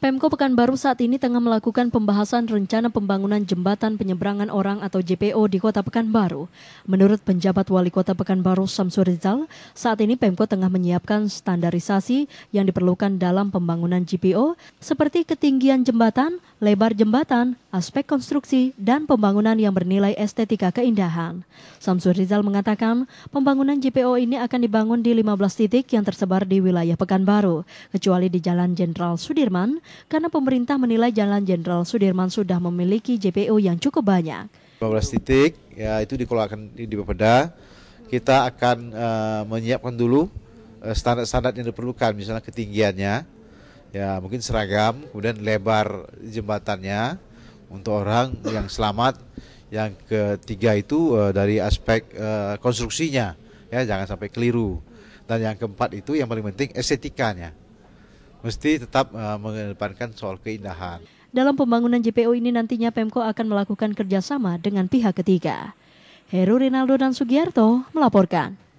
Pemko Pekanbaru saat ini tengah melakukan pembahasan rencana pembangunan jembatan penyeberangan orang atau JPO di Kota Pekanbaru. Menurut penjabat Wali Kota Pekanbaru Samsur Rizal, saat ini Pemko tengah menyiapkan standarisasi yang diperlukan dalam pembangunan JPO seperti ketinggian jembatan, lebar jembatan, aspek konstruksi, dan pembangunan yang bernilai estetika keindahan. Samsur Rizal mengatakan, pembangunan JPO ini akan dibangun di 15 titik yang tersebar di wilayah Pekanbaru, kecuali di Jalan Jenderal Sudirman karena pemerintah menilai Jalan Jenderal Sudirman sudah memiliki JPO yang cukup banyak. 15 titik ya itu dikeluarkan di Bapeda. Kita akan uh, menyiapkan dulu eh, standar-standar uh, yang diperlukan, misalnya ketinggiannya, ya mungkin seragam, kemudian lebar jembatannya untuk orang yang selamat. Yang ketiga itu uh, dari aspek uh, konstruksinya, ya jangan sampai keliru. Dan yang keempat itu yang paling penting estetikanya mesti tetap uh, mengedepankan soal keindahan. Dalam pembangunan JPO ini nantinya Pemko akan melakukan kerjasama dengan pihak ketiga. Heru Rinaldo dan Sugiarto melaporkan.